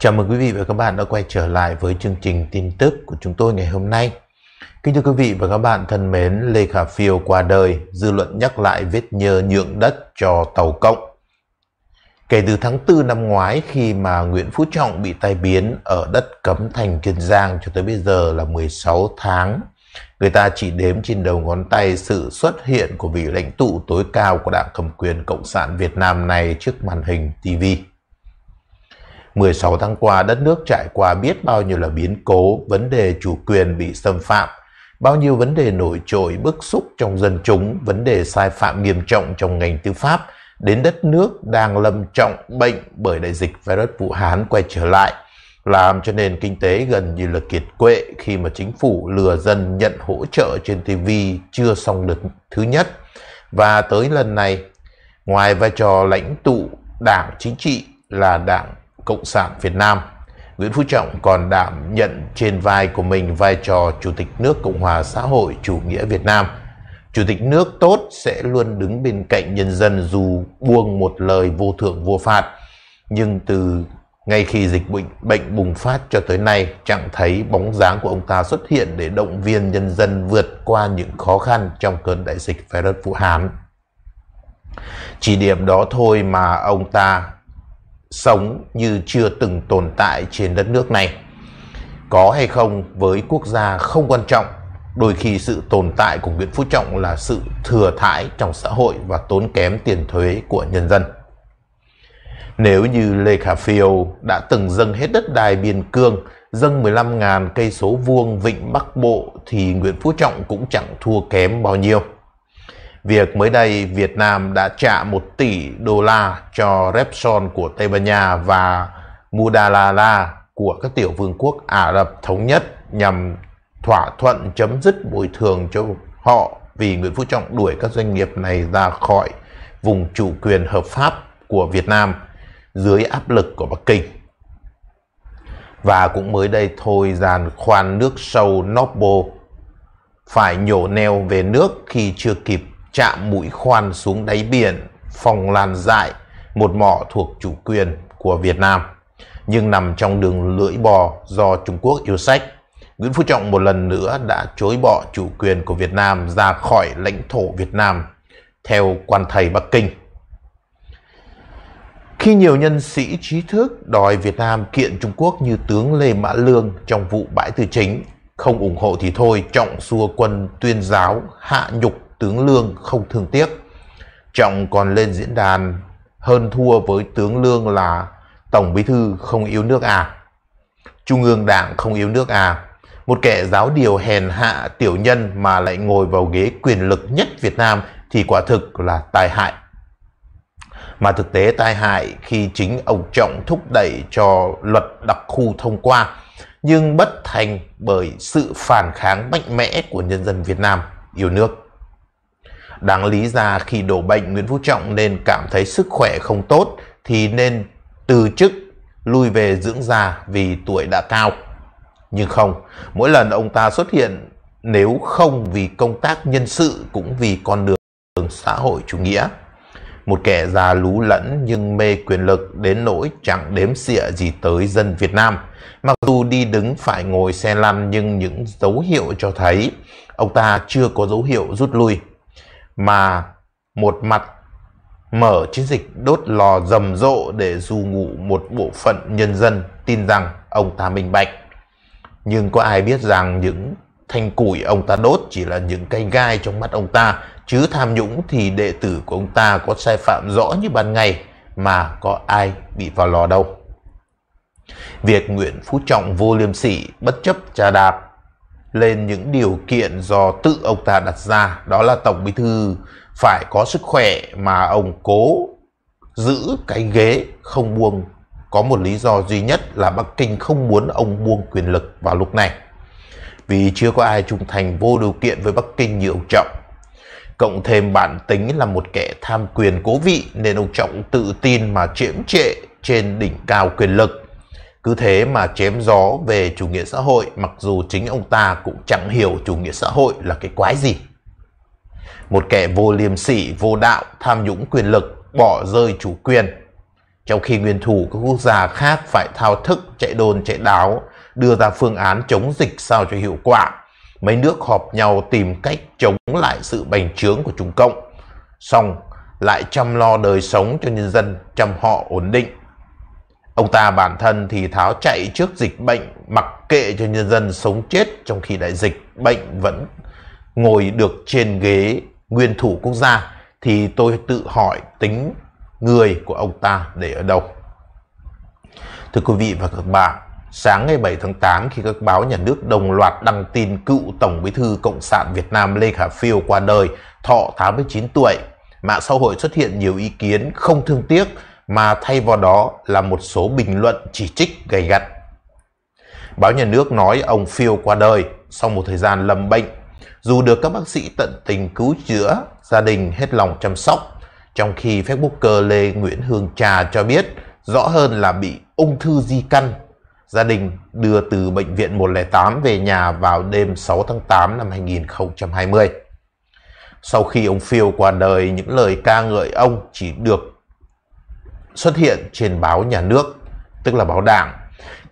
Chào mừng quý vị và các bạn đã quay trở lại với chương trình tin tức của chúng tôi ngày hôm nay. Kính thưa quý vị và các bạn thân mến, Lê Khả Phiêu qua đời, dư luận nhắc lại vết nhơ nhượng đất cho Tàu Cộng. Kể từ tháng 4 năm ngoái khi mà Nguyễn Phú Trọng bị tai biến ở đất Cấm Thành Kiên Giang cho tới bây giờ là 16 tháng, người ta chỉ đếm trên đầu ngón tay sự xuất hiện của vị lãnh tụ tối cao của Đảng cầm quyền Cộng sản Việt Nam này trước màn hình TV. 16 tháng qua, đất nước trải qua biết bao nhiêu là biến cố, vấn đề chủ quyền bị xâm phạm, bao nhiêu vấn đề nổi trội bức xúc trong dân chúng, vấn đề sai phạm nghiêm trọng trong ngành tư pháp, đến đất nước đang lâm trọng bệnh bởi đại dịch virus Vũ Hán quay trở lại, làm cho nền kinh tế gần như là kiệt quệ khi mà chính phủ lừa dân nhận hỗ trợ trên TV chưa xong được thứ nhất. Và tới lần này, ngoài vai trò lãnh tụ đảng chính trị là đảng Cộng sản Việt Nam. Nguyễn Phú Trọng còn đảm nhận trên vai của mình vai trò Chủ tịch nước Cộng hòa xã hội chủ nghĩa Việt Nam. Chủ tịch nước tốt sẽ luôn đứng bên cạnh nhân dân dù buông một lời vô thượng vô phạt. Nhưng từ ngay khi dịch bệnh, bệnh bùng phát cho tới nay, chẳng thấy bóng dáng của ông ta xuất hiện để động viên nhân dân vượt qua những khó khăn trong cơn đại dịch virus Vũ Hán. Chỉ điểm đó thôi mà ông ta sống như chưa từng tồn tại trên đất nước này. Có hay không với quốc gia không quan trọng, đôi khi sự tồn tại của Nguyễn Phú Trọng là sự thừa thãi trong xã hội và tốn kém tiền thuế của nhân dân. Nếu như Lê Khả Phiêu đã từng dâng hết đất đai biên cương, dâng 15.000 cây số vuông vịnh Bắc Bộ thì Nguyễn Phú Trọng cũng chẳng thua kém bao nhiêu. Việc mới đây Việt Nam đã trả 1 tỷ đô la cho Repsol của Tây Ban Nha và Mudalala của các tiểu vương quốc Ả Rập Thống Nhất nhằm thỏa thuận chấm dứt bồi thường cho họ vì Nguyễn Phú Trọng đuổi các doanh nghiệp này ra khỏi vùng chủ quyền hợp pháp của Việt Nam dưới áp lực của Bắc Kinh. Và cũng mới đây thôi giàn khoan nước sâu Nobo phải nhổ neo về nước khi chưa kịp chạm mũi khoan xuống đáy biển phòng Lan Dại, một mỏ thuộc chủ quyền của Việt Nam, nhưng nằm trong đường lưỡi bò do Trung Quốc yêu sách. Nguyễn Phú Trọng một lần nữa đã chối bỏ chủ quyền của Việt Nam ra khỏi lãnh thổ Việt Nam, theo quan thầy Bắc Kinh. Khi nhiều nhân sĩ trí thức đòi Việt Nam kiện Trung Quốc như tướng Lê Mã Lương trong vụ bãi tư chính, không ủng hộ thì thôi, Trọng xua quân tuyên giáo hạ nhục tướng Lương không thương tiếc. Trọng còn lên diễn đàn hơn thua với tướng Lương là Tổng Bí Thư không yêu nước à. Trung ương đảng không yêu nước à. Một kẻ giáo điều hèn hạ tiểu nhân mà lại ngồi vào ghế quyền lực nhất Việt Nam thì quả thực là tai hại. Mà thực tế tai hại khi chính ông Trọng thúc đẩy cho luật đặc khu thông qua nhưng bất thành bởi sự phản kháng mạnh mẽ của nhân dân Việt Nam yêu nước. Đáng lý ra khi đổ bệnh Nguyễn Phú Trọng nên cảm thấy sức khỏe không tốt thì nên từ chức lui về dưỡng già vì tuổi đã cao. Nhưng không, mỗi lần ông ta xuất hiện nếu không vì công tác nhân sự cũng vì con đường xã hội chủ nghĩa. Một kẻ già lú lẫn nhưng mê quyền lực đến nỗi chẳng đếm xỉa gì tới dân Việt Nam. Mặc dù đi đứng phải ngồi xe lăn nhưng những dấu hiệu cho thấy ông ta chưa có dấu hiệu rút lui mà một mặt mở chiến dịch đốt lò rầm rộ để du ngụ một bộ phận nhân dân tin rằng ông ta minh bạch. Nhưng có ai biết rằng những thanh củi ông ta đốt chỉ là những cây gai trong mắt ông ta, chứ tham nhũng thì đệ tử của ông ta có sai phạm rõ như ban ngày mà có ai bị vào lò đâu. Việc Nguyễn Phú Trọng vô liêm sỉ bất chấp trà đạp lên những điều kiện do tự ông ta đặt ra đó là tổng bí thư phải có sức khỏe mà ông cố giữ cái ghế không buông có một lý do duy nhất là Bắc Kinh không muốn ông buông quyền lực vào lúc này vì chưa có ai trung thành vô điều kiện với Bắc Kinh như ông Trọng cộng thêm bản tính là một kẻ tham quyền cố vị nên ông Trọng tự tin mà chiếm trệ trên đỉnh cao quyền lực cứ thế mà chém gió về chủ nghĩa xã hội mặc dù chính ông ta cũng chẳng hiểu chủ nghĩa xã hội là cái quái gì. Một kẻ vô liêm sỉ, vô đạo, tham nhũng quyền lực, bỏ rơi chủ quyền. Trong khi nguyên thủ các quốc gia khác phải thao thức, chạy đồn, chạy đáo, đưa ra phương án chống dịch sao cho hiệu quả. Mấy nước họp nhau tìm cách chống lại sự bành trướng của Trung Cộng. Xong, lại chăm lo đời sống cho nhân dân, chăm họ ổn định Ông ta bản thân thì tháo chạy trước dịch bệnh, mặc kệ cho nhân dân sống chết trong khi đại dịch bệnh vẫn ngồi được trên ghế nguyên thủ quốc gia thì tôi tự hỏi tính người của ông ta để ở đâu. Thưa quý vị và các bạn, sáng ngày 7 tháng 8 khi các báo nhà nước đồng loạt đăng tin cựu Tổng Bí thư Cộng sản Việt Nam Lê Khả Phiêu qua đời, thọ 89 tuổi, mạng xã hội xuất hiện nhiều ý kiến không thương tiếc mà thay vào đó là một số bình luận chỉ trích gay gắt. Báo nhà nước nói ông Phiêu qua đời sau một thời gian lầm bệnh. Dù được các bác sĩ tận tình cứu chữa, gia đình hết lòng chăm sóc, trong khi Facebooker Lê Nguyễn Hương Trà cho biết rõ hơn là bị ung thư di căn. Gia đình đưa từ bệnh viện 108 về nhà vào đêm 6 tháng 8 năm 2020. Sau khi ông Phiêu qua đời, những lời ca ngợi ông chỉ được xuất hiện trên báo nhà nước, tức là báo Đảng.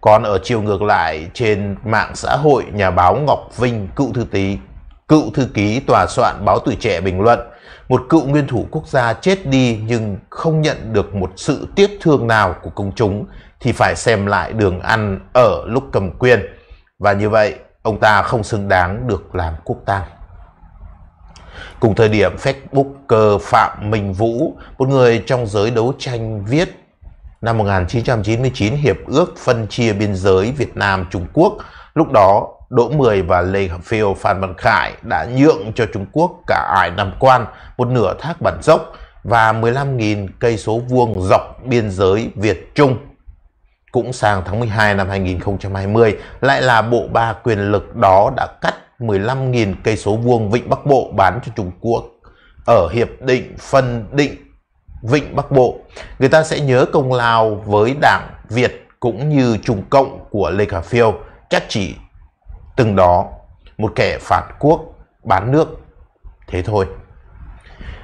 Còn ở chiều ngược lại, trên mạng xã hội, nhà báo Ngọc Vinh, cựu thư ký, cựu thư ký tòa soạn báo Tuổi Trẻ bình luận, một cựu nguyên thủ quốc gia chết đi nhưng không nhận được một sự tiếc thương nào của công chúng thì phải xem lại đường ăn ở lúc cầm quyền. Và như vậy, ông ta không xứng đáng được làm quốc tang. Cùng thời điểm, Facebooker Phạm Minh Vũ, một người trong giới đấu tranh viết năm 1999 Hiệp ước phân chia biên giới Việt Nam-Trung Quốc. Lúc đó, Đỗ Mười và Lê Hồng Phiêu Phan Văn Khải đã nhượng cho Trung Quốc cả ải Nam Quan, một nửa thác Bản Dốc và 15.000 cây số vuông dọc biên giới Việt Trung. Cũng sang tháng 12 năm 2020, lại là bộ ba quyền lực đó đã cắt 15.000 cây số vuông vịnh Bắc Bộ bán cho Trung Quốc ở hiệp định phân định vịnh Bắc Bộ. Người ta sẽ nhớ công lao với Đảng Việt cũng như Trung Cộng của Lê Khả Phiêu chắc chỉ từng đó một kẻ phạt quốc bán nước thế thôi.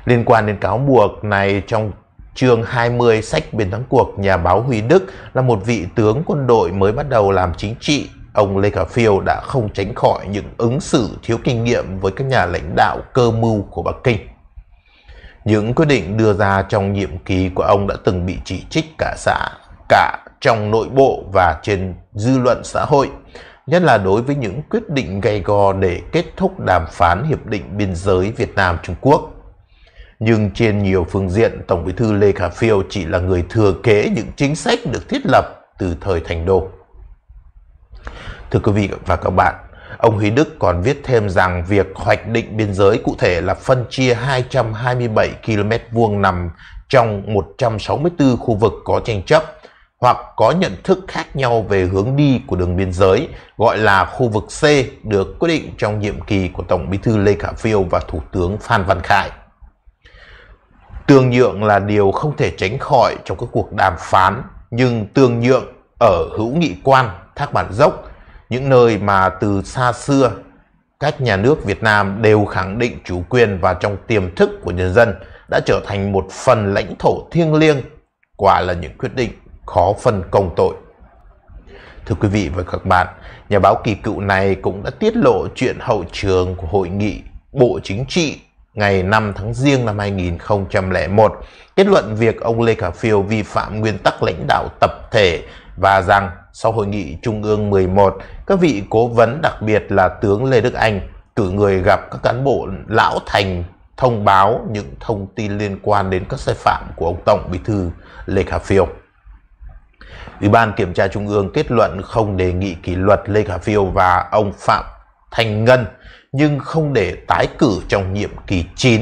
Liên quan đến cáo buộc này trong chương 20 sách Bên thắng cuộc, nhà báo Huy Đức là một vị tướng quân đội mới bắt đầu làm chính trị ông Lê Khả Phiêu đã không tránh khỏi những ứng xử thiếu kinh nghiệm với các nhà lãnh đạo cơ mưu của Bắc Kinh. Những quyết định đưa ra trong nhiệm kỳ của ông đã từng bị chỉ trích cả xã, cả trong nội bộ và trên dư luận xã hội, nhất là đối với những quyết định gay go để kết thúc đàm phán hiệp định biên giới Việt Nam Trung Quốc. Nhưng trên nhiều phương diện, Tổng Bí thư Lê Khả Phiêu chỉ là người thừa kế những chính sách được thiết lập từ thời thành đô. Thưa quý vị và các bạn, ông Huy Đức còn viết thêm rằng việc hoạch định biên giới cụ thể là phân chia 227 km vuông nằm trong 164 khu vực có tranh chấp hoặc có nhận thức khác nhau về hướng đi của đường biên giới, gọi là khu vực C được quyết định trong nhiệm kỳ của Tổng Bí thư Lê Khả Phiêu và Thủ tướng Phan Văn Khải. Tương nhượng là điều không thể tránh khỏi trong các cuộc đàm phán, nhưng tương nhượng ở hữu nghị quan, thác bản dốc những nơi mà từ xa xưa các nhà nước Việt Nam đều khẳng định chủ quyền và trong tiềm thức của nhân dân đã trở thành một phần lãnh thổ thiêng liêng, quả là những quyết định khó phân công tội. Thưa quý vị và các bạn, nhà báo kỳ cựu này cũng đã tiết lộ chuyện hậu trường của hội nghị Bộ Chính trị ngày 5 tháng Giêng năm 2001, kết luận việc ông Lê Khả Phiêu vi phạm nguyên tắc lãnh đạo tập thể và rằng sau hội nghị Trung ương 11, các vị cố vấn đặc biệt là tướng Lê Đức Anh cử người gặp các cán bộ lão thành thông báo những thông tin liên quan đến các sai phạm của ông Tổng Bí thư Lê Khả Phiêu. Ủy ban Kiểm tra Trung ương kết luận không đề nghị kỷ luật Lê Khả Phiêu và ông Phạm Thành Ngân nhưng không để tái cử trong nhiệm kỳ 9.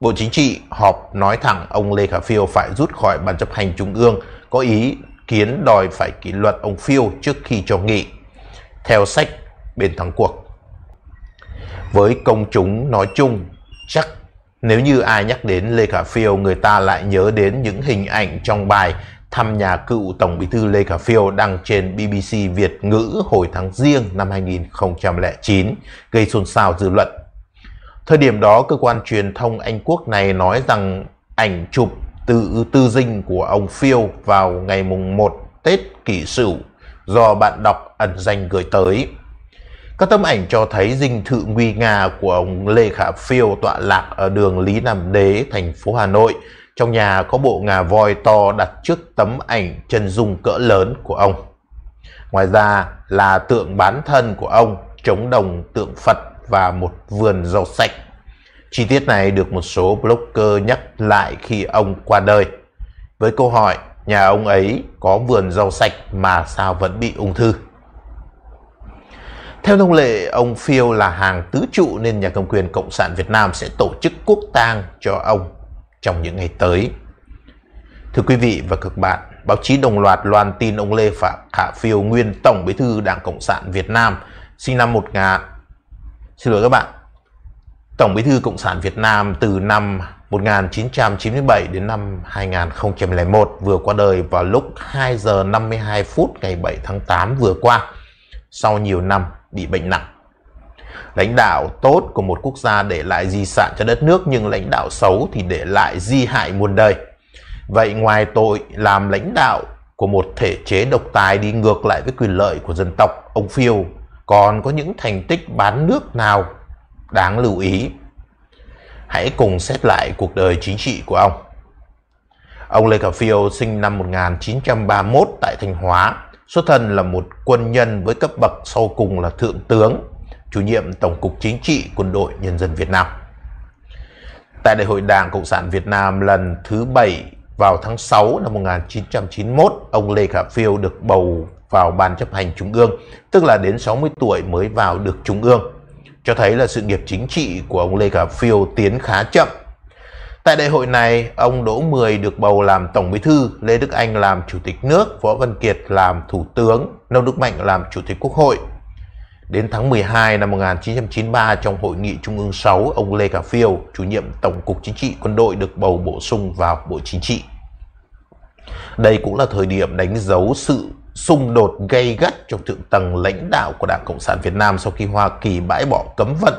Bộ Chính trị họp nói thẳng ông Lê Khả Phiêu phải rút khỏi Ban chấp hành Trung ương có ý Kiến đòi phải kỷ luật ông Phiêu trước khi cho nghỉ, theo sách bên thắng cuộc. Với công chúng nói chung, chắc nếu như ai nhắc đến Lê Khả Phiêu, người ta lại nhớ đến những hình ảnh trong bài thăm nhà cựu Tổng bí thư Lê Khả Phiêu đăng trên BBC Việt ngữ hồi tháng riêng năm 2009, gây xôn xao dư luận. Thời điểm đó, cơ quan truyền thông Anh Quốc này nói rằng ảnh chụp tư tư dinh của ông Phiêu vào ngày mùng 1 Tết Kỷ Sửu do bạn đọc ẩn danh gửi tới. Các tấm ảnh cho thấy dinh thự nguy nga của ông Lê Khả Phiêu tọa lạc ở đường Lý Nam Đế, thành phố Hà Nội. Trong nhà có bộ ngà voi to đặt trước tấm ảnh chân dung cỡ lớn của ông. Ngoài ra là tượng bán thân của ông, chống đồng tượng Phật và một vườn rau sạch. Chi tiết này được một số blogger nhắc lại khi ông qua đời. Với câu hỏi, nhà ông ấy có vườn rau sạch mà sao vẫn bị ung thư? Theo thông lệ, ông Phiêu là hàng tứ trụ nên nhà cầm quyền Cộng sản Việt Nam sẽ tổ chức quốc tang cho ông trong những ngày tới. Thưa quý vị và các bạn, báo chí đồng loạt loan tin ông Lê Phạm Khả Phiêu, nguyên Tổng Bí thư Đảng Cộng sản Việt Nam, sinh năm 1000. Xin lỗi các bạn, Tổng Bí thư Cộng sản Việt Nam từ năm 1997 đến năm 2001 vừa qua đời vào lúc 2 giờ 52 phút ngày 7 tháng 8 vừa qua sau nhiều năm bị bệnh nặng. Lãnh đạo tốt của một quốc gia để lại di sản cho đất nước nhưng lãnh đạo xấu thì để lại di hại muôn đời. Vậy ngoài tội làm lãnh đạo của một thể chế độc tài đi ngược lại với quyền lợi của dân tộc, ông Phiêu còn có những thành tích bán nước nào đáng lưu ý. Hãy cùng xét lại cuộc đời chính trị của ông. Ông Lê Khả Phiêu sinh năm 1931 tại Thanh Hóa, xuất thân là một quân nhân với cấp bậc sau cùng là Thượng tướng, chủ nhiệm Tổng cục Chính trị Quân đội Nhân dân Việt Nam. Tại Đại hội Đảng Cộng sản Việt Nam lần thứ 7 vào tháng 6 năm 1991, ông Lê Khả Phiêu được bầu vào Ban chấp hành Trung ương, tức là đến 60 tuổi mới vào được Trung ương cho thấy là sự nghiệp chính trị của ông Lê Khả Phiêu tiến khá chậm. Tại đại hội này, ông Đỗ Mười được bầu làm Tổng Bí thư, Lê Đức Anh làm Chủ tịch nước, Võ Văn Kiệt làm Thủ tướng, Nông Đức Mạnh làm Chủ tịch Quốc hội. Đến tháng 12 năm 1993 trong Hội nghị Trung ương 6, ông Lê Khả Phiêu, chủ nhiệm Tổng cục Chính trị Quân đội được bầu bổ sung vào Bộ Chính trị. Đây cũng là thời điểm đánh dấu sự xung đột gây gắt trong thượng tầng lãnh đạo của Đảng Cộng sản Việt Nam sau khi Hoa Kỳ bãi bỏ cấm vận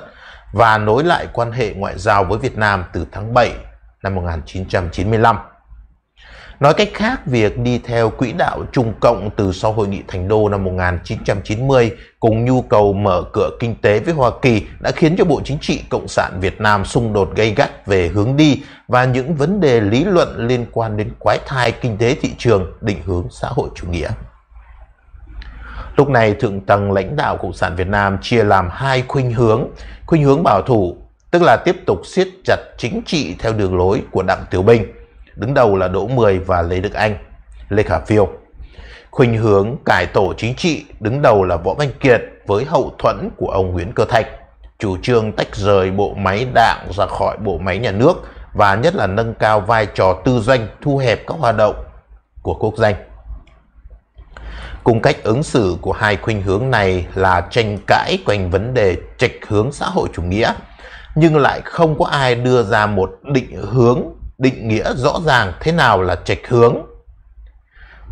và nối lại quan hệ ngoại giao với Việt Nam từ tháng 7 năm 1995. Nói cách khác, việc đi theo quỹ đạo Trung Cộng từ sau hội nghị Thành Đô năm 1990 cùng nhu cầu mở cửa kinh tế với Hoa Kỳ đã khiến cho Bộ Chính trị Cộng sản Việt Nam xung đột gây gắt về hướng đi và những vấn đề lý luận liên quan đến quái thai kinh tế thị trường định hướng xã hội chủ nghĩa. Lúc này thượng tầng lãnh đạo Cộng sản Việt Nam chia làm hai khuynh hướng. Khuynh hướng bảo thủ, tức là tiếp tục siết chặt chính trị theo đường lối của Đặng Tiểu Bình. Đứng đầu là Đỗ Mười và Lê Đức Anh, Lê Khả Phiêu. Khuynh hướng cải tổ chính trị đứng đầu là Võ Văn Kiệt với hậu thuẫn của ông Nguyễn Cơ Thạch. Chủ trương tách rời bộ máy đảng ra khỏi bộ máy nhà nước và nhất là nâng cao vai trò tư doanh thu hẹp các hoạt động của quốc doanh Cùng cách ứng xử của hai khuynh hướng này là tranh cãi quanh vấn đề trạch hướng xã hội chủ nghĩa, nhưng lại không có ai đưa ra một định hướng, định nghĩa rõ ràng thế nào là trạch hướng.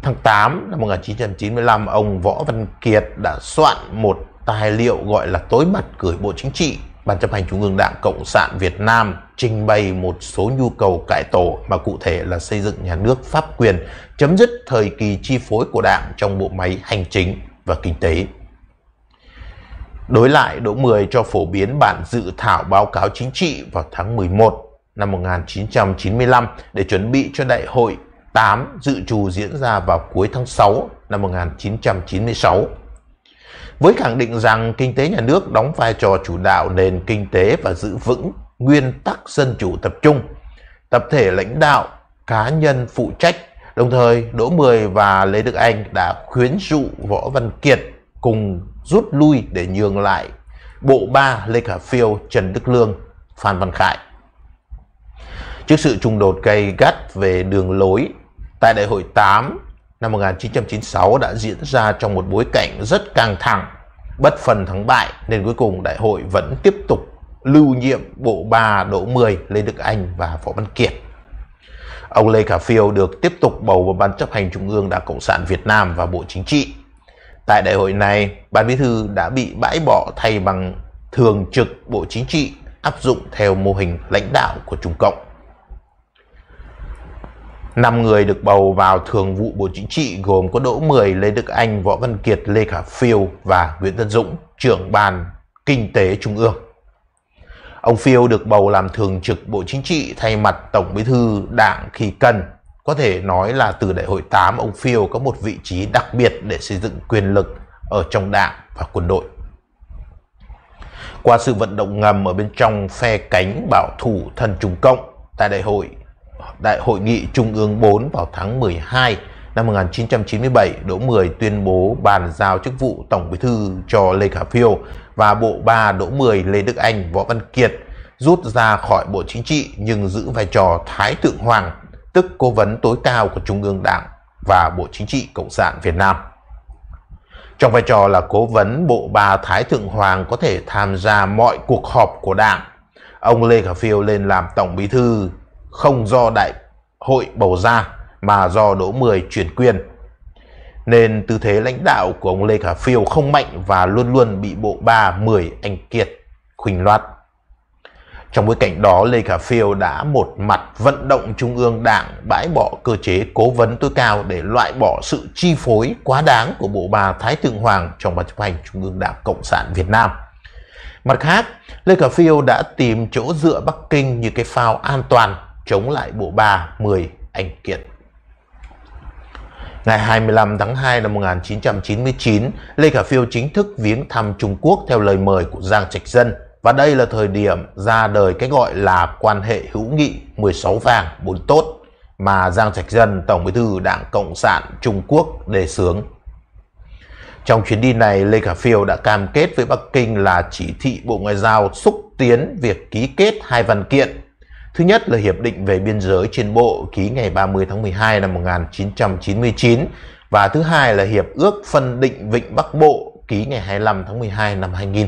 Tháng 8 năm 1995, ông Võ Văn Kiệt đã soạn một tài liệu gọi là tối mật gửi Bộ Chính trị Ban chấp hành Trung ương Đảng Cộng sản Việt Nam trình bày một số nhu cầu cải tổ mà cụ thể là xây dựng nhà nước pháp quyền, chấm dứt thời kỳ chi phối của Đảng trong bộ máy hành chính và kinh tế. Đối lại, Đỗ Mười cho phổ biến bản dự thảo báo cáo chính trị vào tháng 11 năm 1995 để chuẩn bị cho đại hội 8 dự trù diễn ra vào cuối tháng 6 năm 1996 với khẳng định rằng kinh tế nhà nước đóng vai trò chủ đạo nền kinh tế và giữ vững nguyên tắc dân chủ tập trung. Tập thể lãnh đạo, cá nhân phụ trách, đồng thời Đỗ Mười và Lê Đức Anh đã khuyến dụ Võ Văn Kiệt cùng rút lui để nhường lại bộ ba Lê Khả Phiêu, Trần Đức Lương, Phan Văn Khải. Trước sự trùng đột gây gắt về đường lối, tại đại hội 8 năm 1996 đã diễn ra trong một bối cảnh rất căng thẳng, bất phần thắng bại nên cuối cùng đại hội vẫn tiếp tục lưu nhiệm bộ ba Đỗ 10 Lê Đức Anh và Võ Văn Kiệt. Ông Lê Khả Phiêu được tiếp tục bầu vào Ban chấp hành Trung ương Đảng Cộng sản Việt Nam và Bộ Chính trị. Tại đại hội này, Ban Bí thư đã bị bãi bỏ thay bằng thường trực Bộ Chính trị áp dụng theo mô hình lãnh đạo của Trung Cộng. 5 người được bầu vào Thường vụ Bộ Chính trị gồm có Đỗ Mười, Lê Đức Anh, Võ Văn Kiệt, Lê Khả Phiêu và Nguyễn Tân Dũng, trưởng ban Kinh tế Trung ương. Ông Phiêu được bầu làm thường trực Bộ Chính trị thay mặt Tổng Bí thư Đảng khi cần. Có thể nói là từ đại hội 8 ông Phiêu có một vị trí đặc biệt để xây dựng quyền lực ở trong đảng và quân đội. Qua sự vận động ngầm ở bên trong phe cánh bảo thủ thân Trung Cộng tại đại hội Đại hội nghị Trung ương 4 vào tháng 12 năm 1997, Đỗ Mười tuyên bố bàn giao chức vụ Tổng Bí thư cho Lê Khả Phiêu và Bộ ba Đỗ Mười, Lê Đức Anh, Võ Văn Kiệt rút ra khỏi Bộ Chính trị nhưng giữ vai trò Thái Thượng Hoàng, tức cố vấn tối cao của Trung ương Đảng và Bộ Chính trị Cộng sản Việt Nam. Trong vai trò là cố vấn, Bộ ba Thái Thượng Hoàng có thể tham gia mọi cuộc họp của Đảng. Ông Lê Khả Phiêu lên làm Tổng Bí thư không do đại hội bầu ra mà do Đỗ Mười chuyển quyền. Nên tư thế lãnh đạo của ông Lê Khả Phiêu không mạnh và luôn luôn bị bộ ba Mười Anh Kiệt khuynh loạt. Trong bối cảnh đó, Lê Khả Phiêu đã một mặt vận động Trung ương Đảng bãi bỏ cơ chế cố vấn tối cao để loại bỏ sự chi phối quá đáng của bộ ba Thái Thượng Hoàng trong ban chấp hành Trung ương Đảng Cộng sản Việt Nam. Mặt khác, Lê Khả Phiêu đã tìm chỗ dựa Bắc Kinh như cái phao an toàn chống lại bộ ba 10 anh Kiệt. Ngày 25 tháng 2 năm 1999, Lê Khả Phiêu chính thức viếng thăm Trung Quốc theo lời mời của Giang Trạch Dân và đây là thời điểm ra đời cái gọi là quan hệ hữu nghị 16 vàng 4 tốt mà Giang Trạch Dân, Tổng bí thư Đảng Cộng sản Trung Quốc đề xướng. Trong chuyến đi này, Lê Khả Phiêu đã cam kết với Bắc Kinh là chỉ thị Bộ Ngoại giao xúc tiến việc ký kết hai văn kiện Thứ nhất là Hiệp định về biên giới trên bộ ký ngày 30 tháng 12 năm 1999 và thứ hai là Hiệp ước phân định Vịnh Bắc Bộ ký ngày 25 tháng 12 năm 2000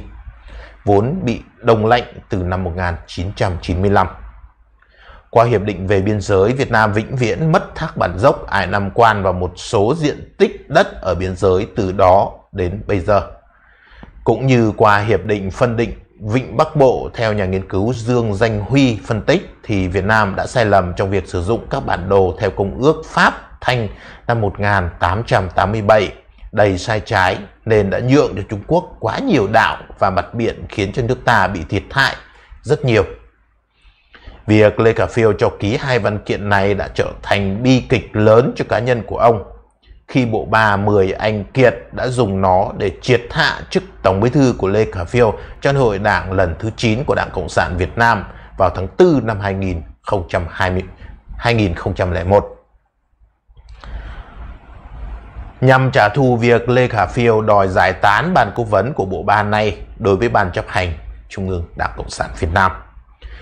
vốn bị đồng lệnh từ năm 1995. Qua Hiệp định về biên giới, Việt Nam vĩnh viễn mất thác bản dốc, ải Nam Quan và một số diện tích đất ở biên giới từ đó đến bây giờ. Cũng như qua Hiệp định phân định Vịnh Bắc Bộ theo nhà nghiên cứu Dương Danh Huy phân tích thì Việt Nam đã sai lầm trong việc sử dụng các bản đồ theo Công ước Pháp Thanh năm 1887 đầy sai trái nên đã nhượng cho Trung Quốc quá nhiều đảo và mặt biển khiến cho nước ta bị thiệt hại rất nhiều. Việc Lê Khả Phiêu cho ký hai văn kiện này đã trở thành bi kịch lớn cho cá nhân của ông khi bộ ba mười anh Kiệt đã dùng nó để triệt hạ chức Tổng Bí thư của Lê Khả Phiêu trong hội đảng lần thứ 9 của Đảng Cộng sản Việt Nam vào tháng 4 năm 2020, 2001. Nhằm trả thù việc Lê Khả Phiêu đòi giải tán ban cố vấn của bộ ba này đối với ban chấp hành Trung ương Đảng Cộng sản Việt Nam.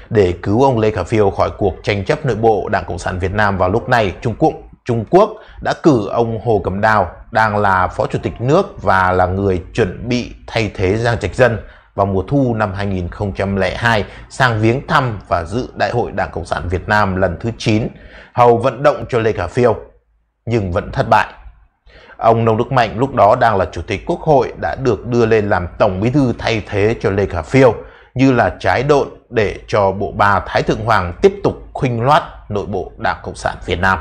Để cứu ông Lê Khả Phiêu khỏi cuộc tranh chấp nội bộ Đảng Cộng sản Việt Nam vào lúc này, Trung Quốc Trung Quốc đã cử ông Hồ Cẩm Đào đang là Phó Chủ tịch nước và là người chuẩn bị thay thế Giang Trạch Dân vào mùa thu năm 2002 sang viếng thăm và dự Đại hội Đảng Cộng sản Việt Nam lần thứ 9. Hầu vận động cho Lê Khả Phiêu, nhưng vẫn thất bại. Ông Nông Đức Mạnh lúc đó đang là Chủ tịch Quốc hội đã được đưa lên làm Tổng Bí thư thay thế cho Lê Khả Phiêu như là trái độn để cho bộ bà Thái Thượng Hoàng tiếp tục khuynh loát nội bộ Đảng Cộng sản Việt Nam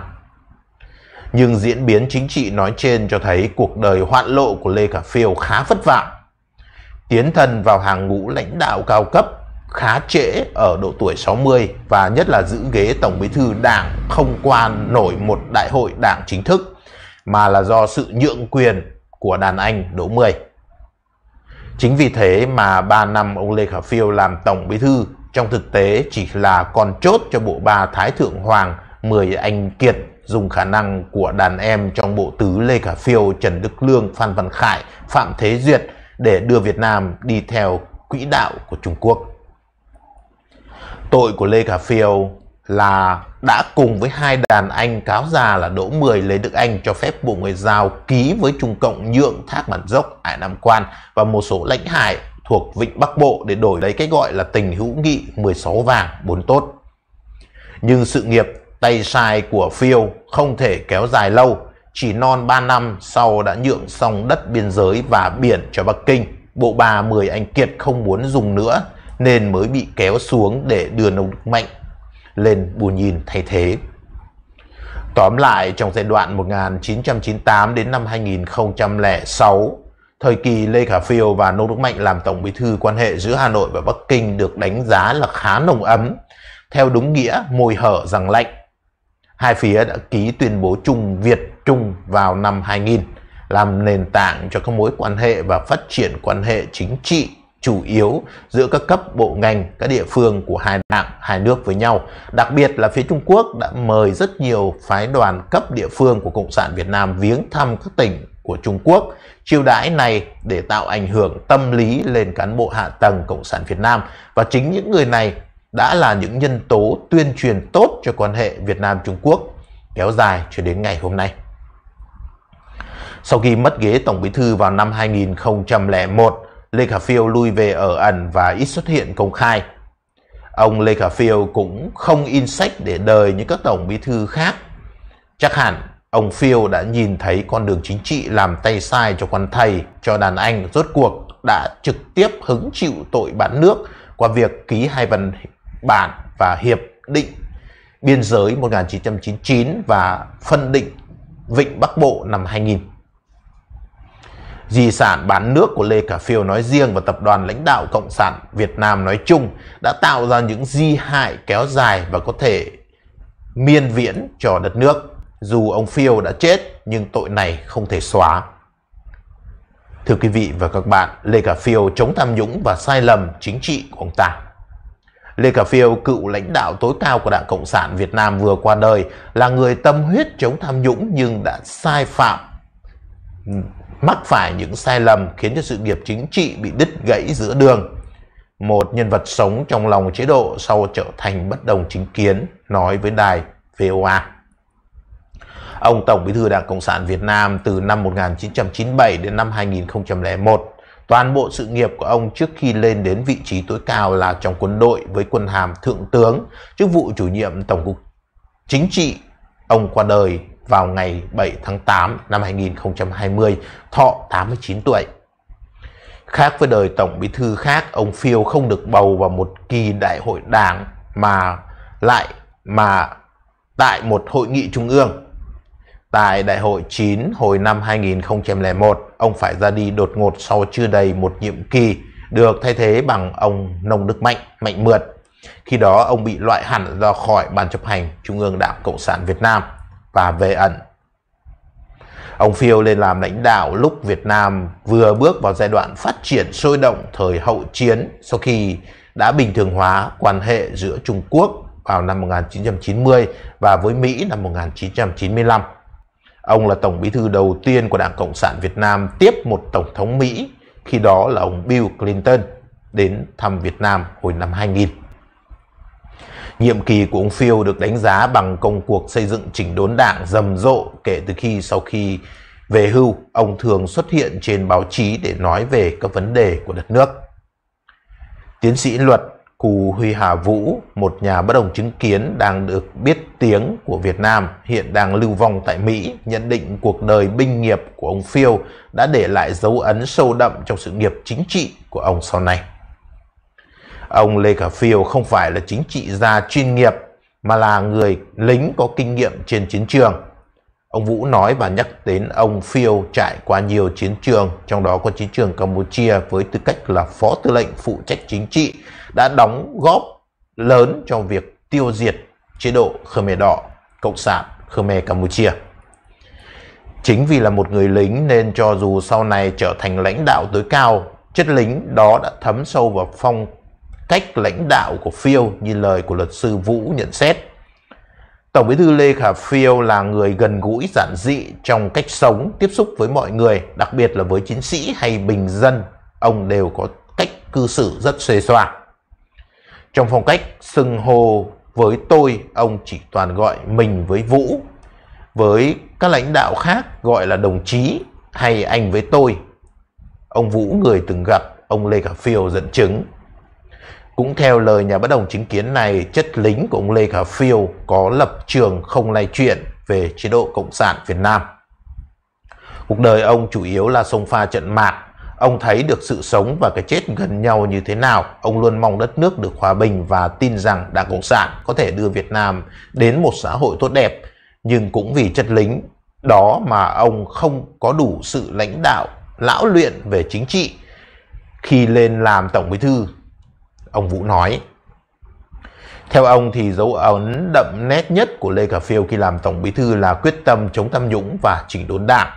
nhưng diễn biến chính trị nói trên cho thấy cuộc đời hoạn lộ của Lê Khả Phiêu khá vất vả. Tiến thân vào hàng ngũ lãnh đạo cao cấp khá trễ ở độ tuổi 60 và nhất là giữ ghế Tổng Bí thư Đảng không qua nổi một đại hội đảng chính thức mà là do sự nhượng quyền của đàn anh Đỗ Mười. Chính vì thế mà 3 năm ông Lê Khả Phiêu làm Tổng Bí thư trong thực tế chỉ là con chốt cho bộ ba Thái Thượng Hoàng 10 anh Kiệt dùng khả năng của đàn em trong bộ tứ Lê Khả Phiêu, Trần Đức Lương, Phan Văn Khải, Phạm Thế Duyệt để đưa Việt Nam đi theo quỹ đạo của Trung Quốc. Tội của Lê Khả Phiêu là đã cùng với hai đàn anh cáo già là Đỗ Mười Lê Đức Anh cho phép Bộ Ngoại giao ký với Trung Cộng nhượng Thác Bản Dốc, Hải Nam Quan và một số lãnh hải thuộc Vịnh Bắc Bộ để đổi lấy cái gọi là tình hữu nghị 16 vàng 4 tốt. Nhưng sự nghiệp tay sai của phiêu không thể kéo dài lâu, chỉ non 3 năm sau đã nhượng xong đất biên giới và biển cho Bắc Kinh. Bộ bà mười anh Kiệt không muốn dùng nữa nên mới bị kéo xuống để đưa nông đức mạnh lên bù nhìn thay thế. Tóm lại, trong giai đoạn 1998 đến năm 2006, thời kỳ Lê Khả Phiêu và nô Đức Mạnh làm Tổng Bí thư quan hệ giữa Hà Nội và Bắc Kinh được đánh giá là khá nồng ấm, theo đúng nghĩa môi hở rằng lạnh. Hai phía đã ký tuyên bố chung Việt-Trung vào năm 2000, làm nền tảng cho các mối quan hệ và phát triển quan hệ chính trị chủ yếu giữa các cấp bộ ngành, các địa phương của hai đảng, hai nước với nhau. Đặc biệt là phía Trung Quốc đã mời rất nhiều phái đoàn cấp địa phương của Cộng sản Việt Nam viếng thăm các tỉnh của Trung Quốc. Chiêu đãi này để tạo ảnh hưởng tâm lý lên cán bộ hạ tầng Cộng sản Việt Nam và chính những người này đã là những nhân tố tuyên truyền tốt cho quan hệ Việt Nam-Trung Quốc kéo dài cho đến ngày hôm nay. Sau khi mất ghế Tổng Bí thư vào năm 2001, Lê Khả Phiêu lui về ở ẩn và ít xuất hiện công khai. Ông Lê Khả Phiêu cũng không in sách để đời như các Tổng Bí thư khác. Chắc hẳn ông Phiêu đã nhìn thấy con đường chính trị làm tay sai cho quan thầy, cho đàn anh rốt cuộc đã trực tiếp hứng chịu tội bán nước qua việc ký hai văn Bản và Hiệp định biên giới 1999 và phân định Vịnh Bắc Bộ năm 2000. Di sản bán nước của Lê Cả Phiêu nói riêng và tập đoàn lãnh đạo Cộng sản Việt Nam nói chung đã tạo ra những di hại kéo dài và có thể miên viễn cho đất nước. Dù ông Phiêu đã chết nhưng tội này không thể xóa. Thưa quý vị và các bạn, Lê Cả Phiêu chống tham nhũng và sai lầm chính trị của ông ta. Lê Khả Phiêu, cựu lãnh đạo tối cao của Đảng Cộng sản Việt Nam vừa qua đời, là người tâm huyết chống tham nhũng nhưng đã sai phạm, mắc phải những sai lầm khiến cho sự nghiệp chính trị bị đứt gãy giữa đường. Một nhân vật sống trong lòng chế độ sau trở thành bất đồng chính kiến, nói với đài VOA. Ông Tổng Bí thư Đảng Cộng sản Việt Nam từ năm 1997 đến năm 2001 Toàn bộ sự nghiệp của ông trước khi lên đến vị trí tối cao là trong quân đội với quân hàm thượng tướng, chức vụ chủ nhiệm Tổng cục Chính trị. Ông qua đời vào ngày 7 tháng 8 năm 2020, thọ 89 tuổi. Khác với đời Tổng Bí thư khác, ông Phiêu không được bầu vào một kỳ đại hội đảng mà lại mà tại một hội nghị trung ương Tại đại hội 9 hồi năm 2001, ông phải ra đi đột ngột sau chưa đầy một nhiệm kỳ, được thay thế bằng ông Nông Đức Mạnh, Mạnh Mượt. Khi đó ông bị loại hẳn ra khỏi Ban chấp hành Trung ương Đảng Cộng sản Việt Nam và về ẩn. Ông Phiêu lên làm lãnh đạo lúc Việt Nam vừa bước vào giai đoạn phát triển sôi động thời hậu chiến sau khi đã bình thường hóa quan hệ giữa Trung Quốc vào năm 1990 và với Mỹ năm 1995. Ông là tổng bí thư đầu tiên của Đảng Cộng sản Việt Nam tiếp một tổng thống Mỹ, khi đó là ông Bill Clinton, đến thăm Việt Nam hồi năm 2000. Nhiệm kỳ của ông Phiêu được đánh giá bằng công cuộc xây dựng chỉnh đốn đảng rầm rộ kể từ khi sau khi về hưu, ông thường xuất hiện trên báo chí để nói về các vấn đề của đất nước. Tiến sĩ luật khu Huy Hà Vũ, một nhà bất đồng chứng kiến đang được biết tiếng của Việt Nam, hiện đang lưu vong tại Mỹ, nhận định cuộc đời binh nghiệp của ông Phiêu đã để lại dấu ấn sâu đậm trong sự nghiệp chính trị của ông sau này. Ông Lê Khả Phiêu không phải là chính trị gia chuyên nghiệp, mà là người lính có kinh nghiệm trên chiến trường. Ông Vũ nói và nhắc đến ông Phiêu trải qua nhiều chiến trường, trong đó có chiến trường Campuchia với tư cách là phó tư lệnh phụ trách chính trị, đã đóng góp lớn cho việc tiêu diệt chế độ Khmer Đỏ, Cộng sản Khmer Campuchia. Chính vì là một người lính nên cho dù sau này trở thành lãnh đạo tối cao, chất lính đó đã thấm sâu vào phong cách lãnh đạo của Phiêu như lời của luật sư Vũ nhận xét. Tổng bí thư Lê Khả Phiêu là người gần gũi giản dị trong cách sống, tiếp xúc với mọi người, đặc biệt là với chiến sĩ hay bình dân, ông đều có cách cư xử rất xề xòa. Trong phong cách xưng hô với tôi, ông chỉ toàn gọi mình với Vũ, với các lãnh đạo khác gọi là đồng chí hay anh với tôi. Ông Vũ người từng gặp, ông Lê Khả Phiêu dẫn chứng. Cũng theo lời nhà bất đồng chính kiến này, chất lính của ông Lê Khả Phiêu có lập trường không lay chuyển về chế độ Cộng sản Việt Nam. Cuộc đời ông chủ yếu là sông pha trận mạc, ông thấy được sự sống và cái chết gần nhau như thế nào, ông luôn mong đất nước được hòa bình và tin rằng Đảng Cộng sản có thể đưa Việt Nam đến một xã hội tốt đẹp, nhưng cũng vì chất lính đó mà ông không có đủ sự lãnh đạo lão luyện về chính trị khi lên làm tổng bí thư. Ông Vũ nói: theo ông thì dấu ấn đậm nét nhất của Lê Khả Phiêu khi làm Tổng Bí Thư là quyết tâm chống tham nhũng và chỉnh đốn đảng.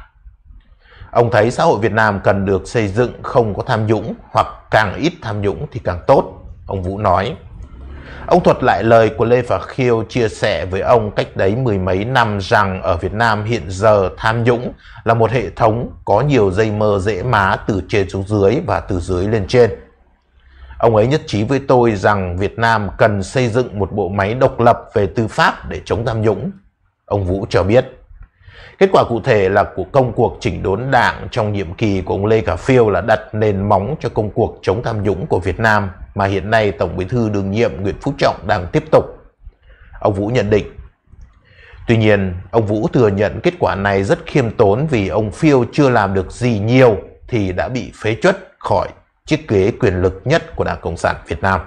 Ông thấy xã hội Việt Nam cần được xây dựng không có tham nhũng hoặc càng ít tham nhũng thì càng tốt, ông Vũ nói. Ông thuật lại lời của Lê Khả Khiêu chia sẻ với ông cách đấy mười mấy năm rằng ở Việt Nam hiện giờ tham nhũng là một hệ thống có nhiều dây mơ dễ má từ trên xuống dưới và từ dưới lên trên. Ông ấy nhất trí với tôi rằng Việt Nam cần xây dựng một bộ máy độc lập về tư pháp để chống tham nhũng. Ông Vũ cho biết. Kết quả cụ thể là của công cuộc chỉnh đốn đảng trong nhiệm kỳ của ông Lê Khả Phiêu là đặt nền móng cho công cuộc chống tham nhũng của Việt Nam mà hiện nay Tổng bí thư đương nhiệm Nguyễn Phú Trọng đang tiếp tục. Ông Vũ nhận định. Tuy nhiên, ông Vũ thừa nhận kết quả này rất khiêm tốn vì ông Phiêu chưa làm được gì nhiều thì đã bị phế chuất khỏi chiếc ghế quyền lực nhất của Đảng Cộng sản Việt Nam.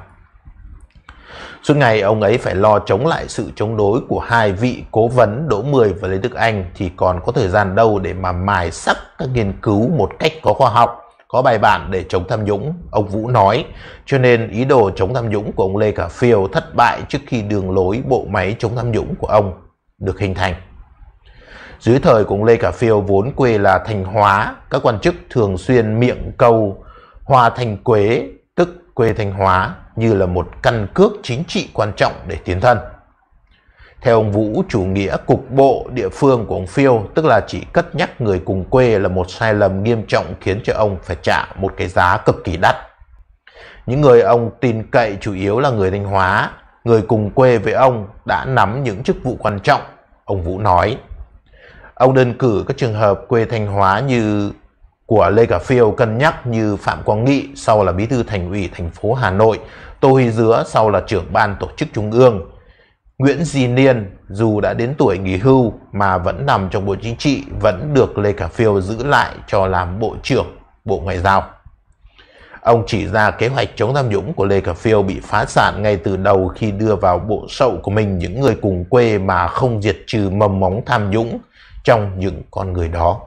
Suốt ngày ông ấy phải lo chống lại sự chống đối của hai vị cố vấn Đỗ Mười và Lê Đức Anh thì còn có thời gian đâu để mà mài sắc các nghiên cứu một cách có khoa học, có bài bản để chống tham nhũng, ông Vũ nói. Cho nên ý đồ chống tham nhũng của ông Lê Cả Phiêu thất bại trước khi đường lối bộ máy chống tham nhũng của ông được hình thành. Dưới thời của ông Lê Cả Phiêu vốn quê là Thành Hóa, các quan chức thường xuyên miệng câu Hòa thành Quế, tức quê Thanh Hóa, như là một căn cước chính trị quan trọng để tiến thân. Theo ông Vũ, chủ nghĩa cục bộ địa phương của ông Phiêu, tức là chỉ cất nhắc người cùng quê là một sai lầm nghiêm trọng khiến cho ông phải trả một cái giá cực kỳ đắt. Những người ông tin cậy chủ yếu là người Thanh Hóa, người cùng quê với ông đã nắm những chức vụ quan trọng, ông Vũ nói. Ông đơn cử các trường hợp quê Thanh Hóa như của Lê Cả Phiêu cân nhắc như Phạm Quang Nghị sau là bí thư thành ủy thành phố Hà Nội, Tô Huy Dứa sau là trưởng ban tổ chức trung ương. Nguyễn Di Niên dù đã đến tuổi nghỉ hưu mà vẫn nằm trong Bộ Chính trị vẫn được Lê Cả Phiêu giữ lại cho làm Bộ trưởng Bộ Ngoại giao. Ông chỉ ra kế hoạch chống tham nhũng của Lê Cả Phiêu bị phá sản ngay từ đầu khi đưa vào bộ sậu của mình những người cùng quê mà không diệt trừ mầm móng tham nhũng trong những con người đó.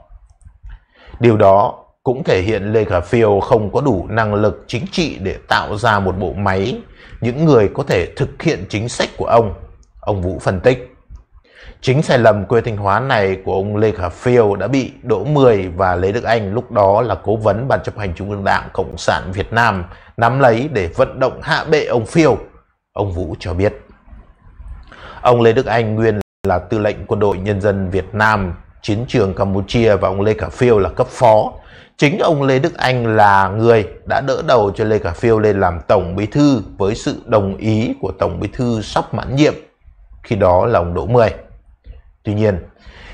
Điều đó cũng thể hiện Lê Khả Phiêu không có đủ năng lực chính trị để tạo ra một bộ máy, những người có thể thực hiện chính sách của ông, ông Vũ phân tích. Chính sai lầm quê Thanh Hóa này của ông Lê Khả Phiêu đã bị Đỗ Mười và Lê Đức Anh lúc đó là cố vấn Ban chấp hành Trung ương Đảng Cộng sản Việt Nam nắm lấy để vận động hạ bệ ông Phiêu, ông Vũ cho biết. Ông Lê Đức Anh nguyên là tư lệnh quân đội nhân dân Việt Nam chiến trường Campuchia và ông Lê Khả Phiêu là cấp phó. Chính ông Lê Đức Anh là người đã đỡ đầu cho Lê Khả Phiêu lên làm Tổng Bí Thư với sự đồng ý của Tổng Bí Thư sắp mãn nhiệm, khi đó là ông Đỗ Mười. Tuy nhiên,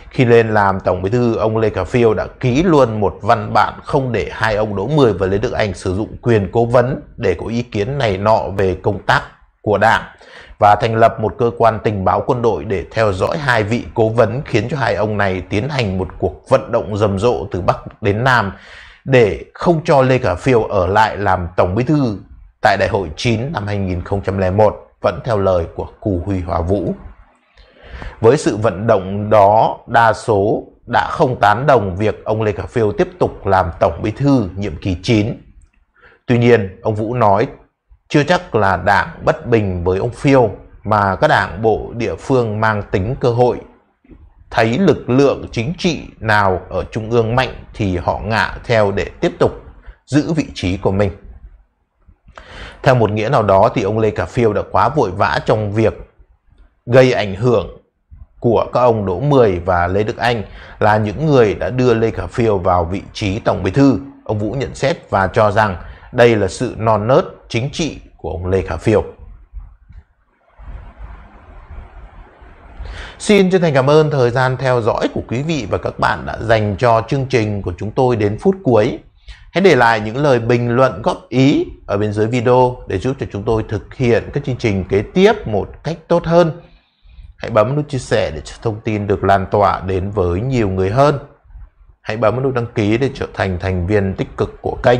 khi lên làm Tổng Bí Thư, ông Lê Khả Phiêu đã ký luôn một văn bản không để hai ông Đỗ Mười và Lê Đức Anh sử dụng quyền cố vấn để có ý kiến này nọ về công tác của Đảng và thành lập một cơ quan tình báo quân đội để theo dõi hai vị cố vấn khiến cho hai ông này tiến hành một cuộc vận động rầm rộ từ Bắc đến Nam để không cho Lê Khả Phiêu ở lại làm Tổng Bí Thư tại Đại hội 9 năm 2001 vẫn theo lời của Cù Huy Hòa Vũ. Với sự vận động đó, đa số đã không tán đồng việc ông Lê Khả Phiêu tiếp tục làm Tổng Bí Thư nhiệm kỳ 9. Tuy nhiên, ông Vũ nói chưa chắc là đảng bất bình với ông Phiêu mà các đảng bộ địa phương mang tính cơ hội. Thấy lực lượng chính trị nào ở trung ương mạnh thì họ ngạ theo để tiếp tục giữ vị trí của mình. Theo một nghĩa nào đó thì ông Lê Cả Phiêu đã quá vội vã trong việc gây ảnh hưởng của các ông Đỗ Mười và Lê Đức Anh là những người đã đưa Lê Khả Phiêu vào vị trí Tổng Bí Thư. Ông Vũ nhận xét và cho rằng đây là sự non nớt chính trị của ông Lê Khả Phiêu. Xin chân thành cảm ơn thời gian theo dõi của quý vị và các bạn đã dành cho chương trình của chúng tôi đến phút cuối. Hãy để lại những lời bình luận góp ý ở bên dưới video để giúp cho chúng tôi thực hiện các chương trình kế tiếp một cách tốt hơn. Hãy bấm nút chia sẻ để cho thông tin được lan tỏa đến với nhiều người hơn. Hãy bấm nút đăng ký để trở thành thành viên tích cực của kênh.